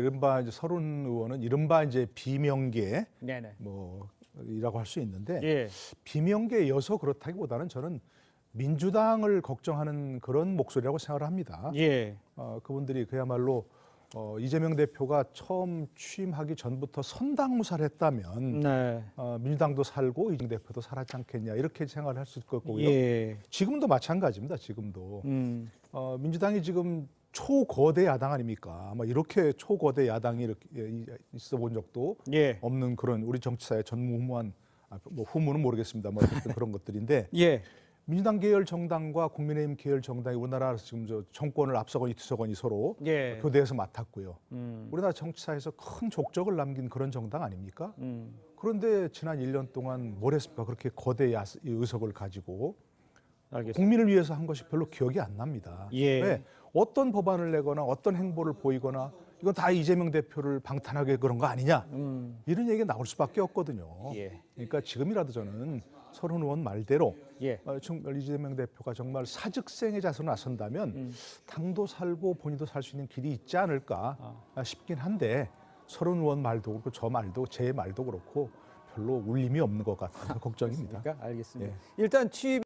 이른바 이제 서른 의원은 이른바 이제 비명계 네네. 뭐이라고 할 수 있는데 예. 비명계여서 그렇다기보다는 저는 민주당을 걱정하는 그런 목소리라고 생각을 합니다. 예. 어, 그분들이 그야말로 어, 이재명 대표가 처음 취임하기 전부터 선당무사를 했다면 네. 어, 민주당도 살고 이재명 대표도 살았지 않겠냐 이렇게 생각을 할 수 있을 거고요. 예. 지금도 마찬가지입니다. 지금도 음. 어, 민주당이 지금 초거대 야당 아닙니까? 아마 이렇게 초거대 야당이 이렇게 예, 있어 본 적도 예. 없는 그런 우리 정치사의 전무후무한 아, 뭐 후무는 모르겠습니다. 뭐 어쨌든 그런 것들인데 예. 민주당 계열 정당과 국민의힘 계열 정당이 우리나라 지금 저 정권을 앞서거니 뒤서거니 서로 예. 교대해서 맡았고요. 음. 우리나라 정치사에서 큰 족적을 남긴 그런 정당 아닙니까? 음. 그런데 지난 1년 동안 뭘 했습니까? 그렇게 거대 야 의석을 가지고 알겠습니다. 국민을 위해서 한 것이 별로 기억이 안 납니다. 예. 왜 어떤 법안을 내거나 어떤 행보를 보이거나 이건 다 이재명 대표를 방탄하게 그런 거 아니냐 음. 이런 얘기가 나올 수밖에 없거든요. 예. 그러니까 지금이라도 저는 서른 의원 말대로 예. 어, 이재명 대표가 정말 사직생의 자세로 나선다면 음. 당도 살고 본인도 살 수 있는 길이 있지 않을까 아. 아. 싶긴 한데 서른 의원 말도 그렇고 저 말도 제 말도 그렇고 별로 울림이 없는 것 같아서 걱정입니다. 알겠습니다. 예. 일단 취